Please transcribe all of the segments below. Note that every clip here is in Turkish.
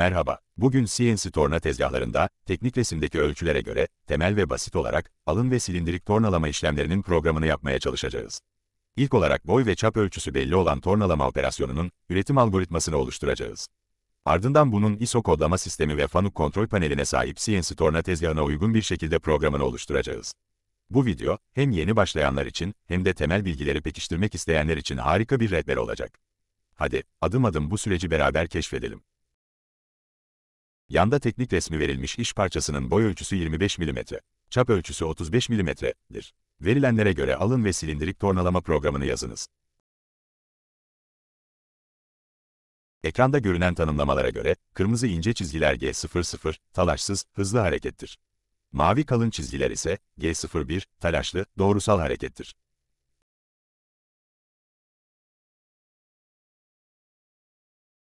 Merhaba, bugün CNC torna tezgahlarında, teknik resimdeki ölçülere göre, temel ve basit olarak, alın ve silindirik tornalama işlemlerinin programını yapmaya çalışacağız. İlk olarak boy ve çap ölçüsü belli olan tornalama operasyonunun, üretim algoritmasını oluşturacağız. Ardından bunun ISO kodlama sistemi ve FANUC kontrol paneline sahip CNC torna tezgahına uygun bir şekilde programını oluşturacağız. Bu video, hem yeni başlayanlar için, hem de temel bilgileri pekiştirmek isteyenler için harika bir rehber olacak. Hadi, adım adım bu süreci beraber keşfedelim. Yanda teknik resmi verilmiş iş parçasının boy ölçüsü 25 mm, çap ölçüsü 35 mm'dir. Verilenlere göre alın ve silindirik tornalama programını yazınız. Ekranda görünen tanımlamalara göre, kırmızı ince çizgiler G00, talaşsız, hızlı harekettir. Mavi kalın çizgiler ise G01, talaşlı, doğrusal harekettir.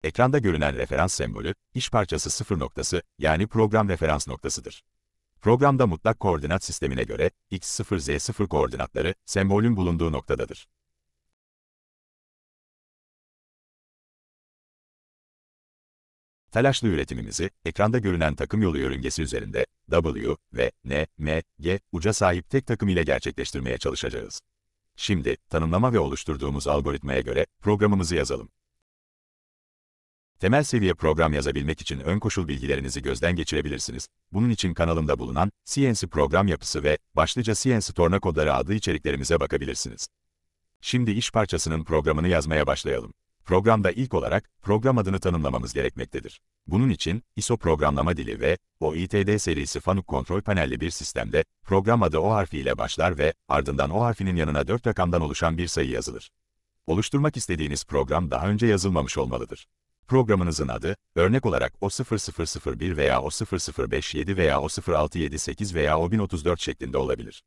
Ekranda görünen referans sembolü, iş parçası sıfır noktası, yani program referans noktasıdır. Programda mutlak koordinat sistemine göre, x0-z0 koordinatları, sembolün bulunduğu noktadadır. Telaşlı üretimimizi, ekranda görünen takım yolu yörüngesi üzerinde, W ve N, M, G uca sahip tek takım ile gerçekleştirmeye çalışacağız. Şimdi, tanımlama ve oluşturduğumuz algoritmaya göre, programımızı yazalım. Temel seviye program yazabilmek için ön koşul bilgilerinizi gözden geçirebilirsiniz. Bunun için kanalımda bulunan CNC program yapısı ve başlıca CNC torna kodları adlı içeriklerimize bakabilirsiniz. Şimdi iş parçasının programını yazmaya başlayalım. Programda ilk olarak program adını tanımlamamız gerekmektedir. Bunun için ISO programlama dili ve OITD serisi Fanuc kontrol panelli bir sistemde program adı O harfiyle başlar ve ardından O harfinin yanına 4 rakamdan oluşan bir sayı yazılır. Oluşturmak istediğiniz program daha önce yazılmamış olmalıdır. Programınızın adı, örnek olarak O0001 veya O0057 veya O0678 veya O1034 şeklinde olabilir.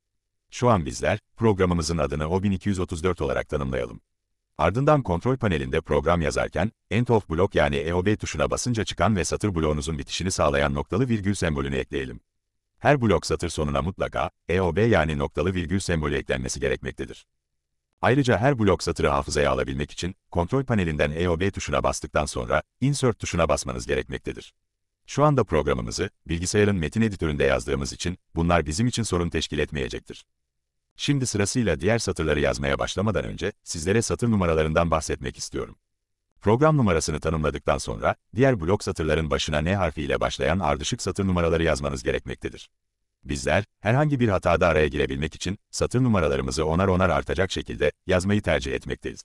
Şu an bizler, programımızın adını O1234 olarak tanımlayalım. Ardından kontrol panelinde program yazarken, End of Block yani EOB tuşuna basınca çıkan ve satır bloğunuzun bitişini sağlayan noktalı virgül sembolünü ekleyelim. Her blok satır sonuna mutlaka EOB yani noktalı virgül sembolü eklenmesi gerekmektedir. Ayrıca her blok satırı hafızaya alabilmek için kontrol panelinden EOB tuşuna bastıktan sonra Insert tuşuna basmanız gerekmektedir. Şu anda programımızı bilgisayarın metin editöründe yazdığımız için bunlar bizim için sorun teşkil etmeyecektir. Şimdi sırasıyla diğer satırları yazmaya başlamadan önce sizlere satır numaralarından bahsetmek istiyorum. Program numarasını tanımladıktan sonra diğer blok satırların başına N harfi ile başlayan ardışık satır numaraları yazmanız gerekmektedir. Bizler, herhangi bir hatada araya girebilmek için, satır numaralarımızı onar onar artacak şekilde yazmayı tercih etmekteyiz.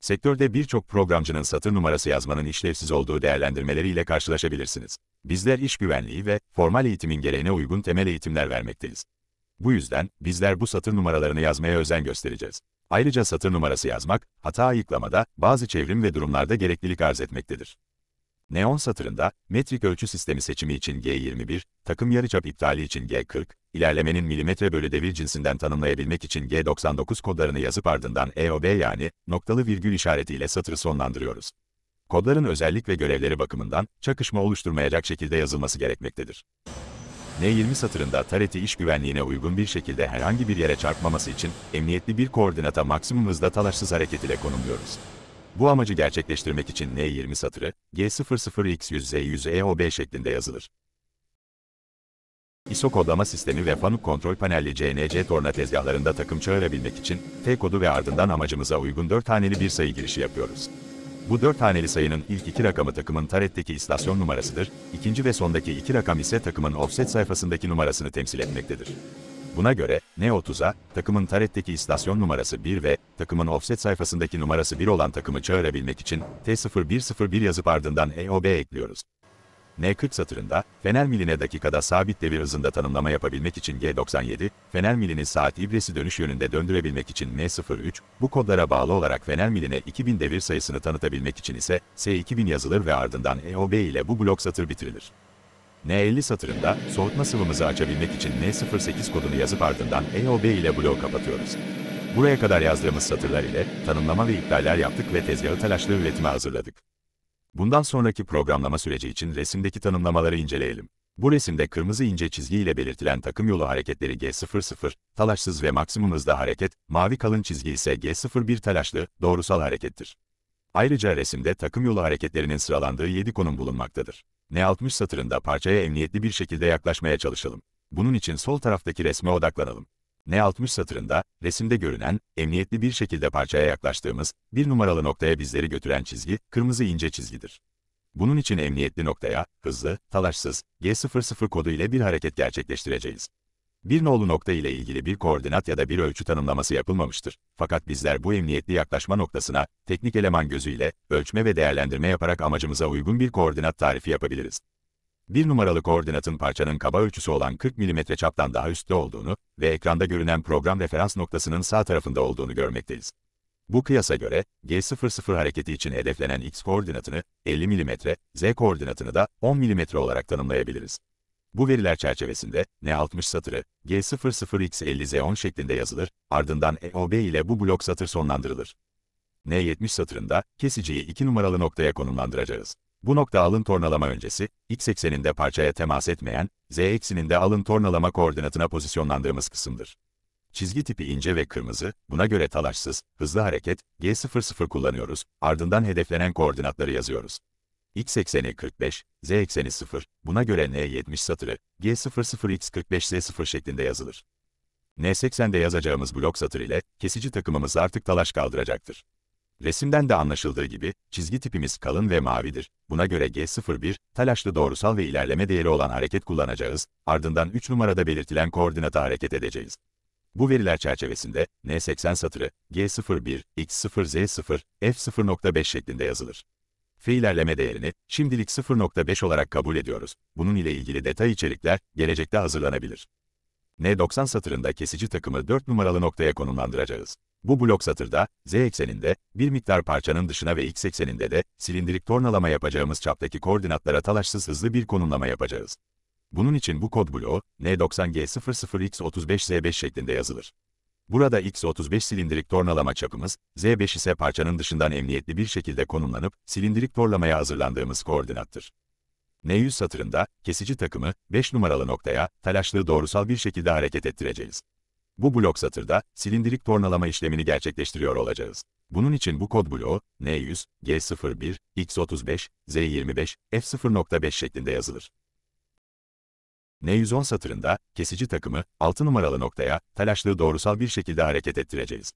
Sektörde birçok programcının satır numarası yazmanın işlevsiz olduğu değerlendirmeleriyle karşılaşabilirsiniz. Bizler iş güvenliği ve formal eğitimin gereğine uygun temel eğitimler vermekteyiz. Bu yüzden, bizler bu satır numaralarını yazmaya özen göstereceğiz. Ayrıca satır numarası yazmak, hata ayıklamada, bazı çevrim ve durumlarda gereklilik arz etmektedir. Neon satırında, metrik ölçü sistemi seçimi için G21, takım yarıçap iptali için G40, ilerlemenin milimetre bölü devir cinsinden tanımlayabilmek için G99 kodlarını yazıp ardından EOB yani noktalı virgül işaretiyle satırı sonlandırıyoruz. Kodların özellik ve görevleri bakımından çakışma oluşturmayacak şekilde yazılması gerekmektedir. N20 satırında tareti iş güvenliğine uygun bir şekilde herhangi bir yere çarpmaması için emniyetli bir koordinata maksimum hızda talaşsız hareket ile konumluyoruz. Bu amacı gerçekleştirmek için N20 satırı, G00X100Z100EOB şeklinde yazılır. ISO kodlama sistemi ve FANUC kontrol panelli CNC torna tezgahlarında takım çağırabilmek için T kodu ve ardından amacımıza uygun 4 haneli bir sayı girişi yapıyoruz. Bu 4 haneli sayının ilk iki rakamı takımın taretteki istasyon numarasıdır, ikinci ve sondaki iki rakam ise takımın offset sayfasındaki numarasını temsil etmektedir. Buna göre, neo 30a takımın Taret'teki istasyon numarası 1 ve takımın offset sayfasındaki numarası 1 olan takımı çağırabilmek için T0101 yazıp ardından EOB ekliyoruz. N40 satırında, fener miline dakikada sabit devir hızında tanımlama yapabilmek için G97, fener milini saat ibresi dönüş yönünde döndürebilmek için N03, bu kodlara bağlı olarak fener miline 2000 devir sayısını tanıtabilmek için ise S2000 yazılır ve ardından EOB ile bu blok satır bitirilir. N50 satırında soğutma sıvımızı açabilmek için N08 kodunu yazıp ardından EOB ile bloğu kapatıyoruz. Buraya kadar yazdığımız satırlar ile tanımlama ve iptaller yaptık ve tezgahı telaşlı üretime hazırladık. Bundan sonraki programlama süreci için resimdeki tanımlamaları inceleyelim. Bu resimde kırmızı ince çizgi ile belirtilen takım yolu hareketleri G00, talaşsız ve maksimum hızda hareket, mavi kalın çizgi ise G01 talaşlı, doğrusal harekettir. Ayrıca resimde takım yolu hareketlerinin sıralandığı 7 konum bulunmaktadır. Ne 60 satırında parçaya emniyetli bir şekilde yaklaşmaya çalışalım. Bunun için sol taraftaki resme odaklanalım. Ne 60 satırında, resimde görünen, emniyetli bir şekilde parçaya yaklaştığımız, bir numaralı noktaya bizleri götüren çizgi, kırmızı ince çizgidir. Bunun için emniyetli noktaya, hızlı, talaşsız, G00 kodu ile bir hareket gerçekleştireceğiz. Bir nolu nokta ile ilgili bir koordinat ya da bir ölçü tanımlaması yapılmamıştır. Fakat bizler bu emniyetli yaklaşma noktasına, teknik eleman gözüyle, ölçme ve değerlendirme yaparak amacımıza uygun bir koordinat tarifi yapabiliriz. Bir numaralı koordinatın parçanın kaba ölçüsü olan 40 mm çaptan daha üstte olduğunu ve ekranda görünen program referans noktasının sağ tarafında olduğunu görmekteyiz. Bu kıyasa göre, G00 hareketi için hedeflenen X koordinatını 50 mm, Z koordinatını da 10 mm olarak tanımlayabiliriz. Bu veriler çerçevesinde N60 satırı G00X50Z10 şeklinde yazılır, ardından EOB ile bu blok satır sonlandırılır. N70 satırında kesiciyi 2 numaralı noktaya konumlandıracağız. Bu nokta alın tornalama öncesi, x ekseninde parçaya temas etmeyen, z ekseninde alın tornalama koordinatına pozisyonlandığımız kısımdır. Çizgi tipi ince ve kırmızı, buna göre talaşsız, hızlı hareket, G00 kullanıyoruz, ardından hedeflenen koordinatları yazıyoruz x ekseni 45, z ekseni 0, buna göre n70 satırı, g00x45z0 şeklinde yazılır. n80'de yazacağımız blok satır ile, kesici takımımız artık talaş kaldıracaktır. Resimden de anlaşıldığı gibi, çizgi tipimiz kalın ve mavidir. Buna göre G01, talaşlı doğrusal ve ilerleme değeri olan hareket kullanacağız, ardından 3 numarada belirtilen koordinata hareket edeceğiz. Bu veriler çerçevesinde, N80 satırı, G01, X0, Z0, F0.5 şeklinde yazılır. F ilerleme değerini şimdilik 0.5 olarak kabul ediyoruz. Bunun ile ilgili detay içerikler gelecekte hazırlanabilir. N90 satırında kesici takımı 4 numaralı noktaya konumlandıracağız. Bu blok satırda, z ekseninde, bir miktar parçanın dışına ve x ekseninde de, silindirik tornalama yapacağımız çaptaki koordinatlara talaşsız hızlı bir konumlama yapacağız. Bunun için bu kod bloğu, N90G00X35Z5 şeklinde yazılır. Burada X35 silindirik tornalama çapımız, Z5 ise parçanın dışından emniyetli bir şekilde konumlanıp silindirik torlamaya hazırlandığımız koordinattır. N100 satırında, kesici takımı, 5 numaralı noktaya, talaşlı doğrusal bir şekilde hareket ettireceğiz. Bu blok satırda, silindirik tornalama işlemini gerçekleştiriyor olacağız. Bunun için bu kod bloğu, N100, G01, X35, Z25, F0.5 şeklinde yazılır. N110 satırında, kesici takımı, 6 numaralı noktaya, telaşlı doğrusal bir şekilde hareket ettireceğiz.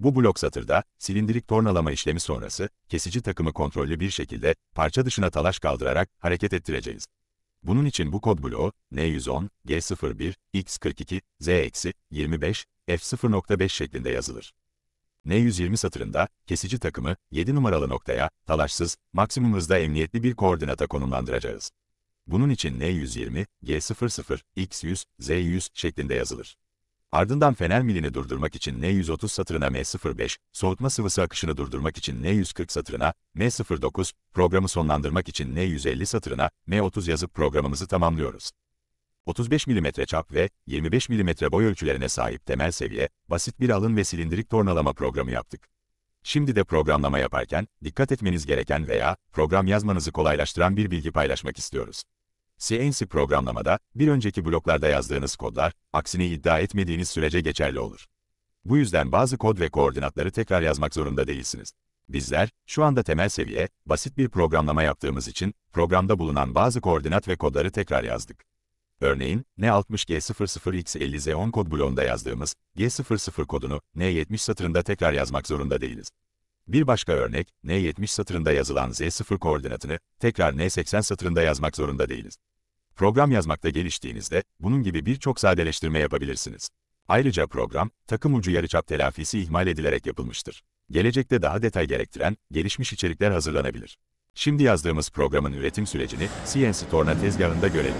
Bu blok satırda, silindirik tornalama işlemi sonrası, kesici takımı kontrollü bir şekilde, parça dışına talaş kaldırarak, hareket ettireceğiz. Bunun için bu kod bloğu, N110, G01, X42, Z-25, F0.5 şeklinde yazılır. N120 satırında, kesici takımı, 7 numaralı noktaya, talaşsız, maksimum hızda emniyetli bir koordinata konumlandıracağız. Bunun için N120, G00, X100, Z100 şeklinde yazılır. Ardından fener milini durdurmak için N130 satırına M05, soğutma sıvısı akışını durdurmak için N140 satırına M09, programı sonlandırmak için N150 satırına M30 yazıp programımızı tamamlıyoruz. 35 mm çap ve 25 mm boy ölçülerine sahip temel seviye, basit bir alın ve silindirik tornalama programı yaptık. Şimdi de programlama yaparken dikkat etmeniz gereken veya program yazmanızı kolaylaştıran bir bilgi paylaşmak istiyoruz. CNC programlamada, bir önceki bloklarda yazdığınız kodlar, aksini iddia etmediğiniz sürece geçerli olur. Bu yüzden bazı kod ve koordinatları tekrar yazmak zorunda değilsiniz. Bizler, şu anda temel seviye, basit bir programlama yaptığımız için, programda bulunan bazı koordinat ve kodları tekrar yazdık. Örneğin, N60G00X50Z10 kod bloğunda yazdığımız G00 kodunu N70 satırında tekrar yazmak zorunda değiliz. Bir başka örnek, N70 satırında yazılan Z0 koordinatını tekrar N80 satırında yazmak zorunda değiliz. Program yazmakta geliştiğinizde bunun gibi birçok sadeleştirme yapabilirsiniz. Ayrıca program, takım ucu yarıçap telafisi ihmal edilerek yapılmıştır. Gelecekte daha detay gerektiren, gelişmiş içerikler hazırlanabilir. Şimdi yazdığımız programın üretim sürecini CNC Torna tezgahında görelim.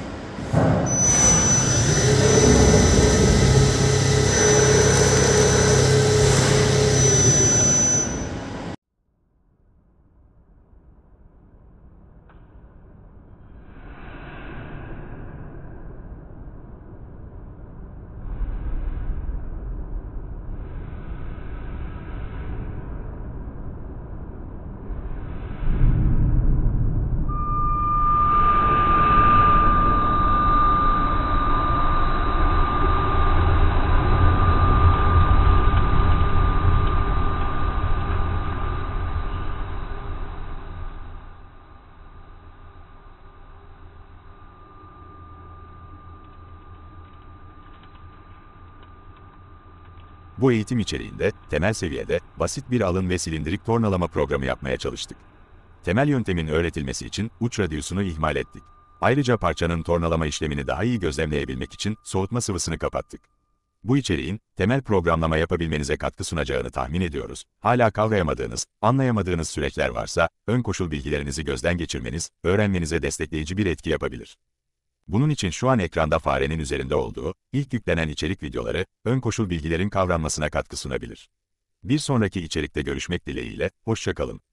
Bu eğitim içeriğinde, temel seviyede, basit bir alın ve silindirik tornalama programı yapmaya çalıştık. Temel yöntemin öğretilmesi için uç radyusunu ihmal ettik. Ayrıca parçanın tornalama işlemini daha iyi gözlemleyebilmek için soğutma sıvısını kapattık. Bu içeriğin, temel programlama yapabilmenize katkı sunacağını tahmin ediyoruz. Hala kavrayamadığınız, anlayamadığınız süreçler varsa, ön koşul bilgilerinizi gözden geçirmeniz, öğrenmenize destekleyici bir etki yapabilir. Bunun için şu an ekranda farenin üzerinde olduğu, ilk yüklenen içerik videoları, ön koşul bilgilerin kavranmasına katkı sunabilir. Bir sonraki içerikte görüşmek dileğiyle, hoşçakalın.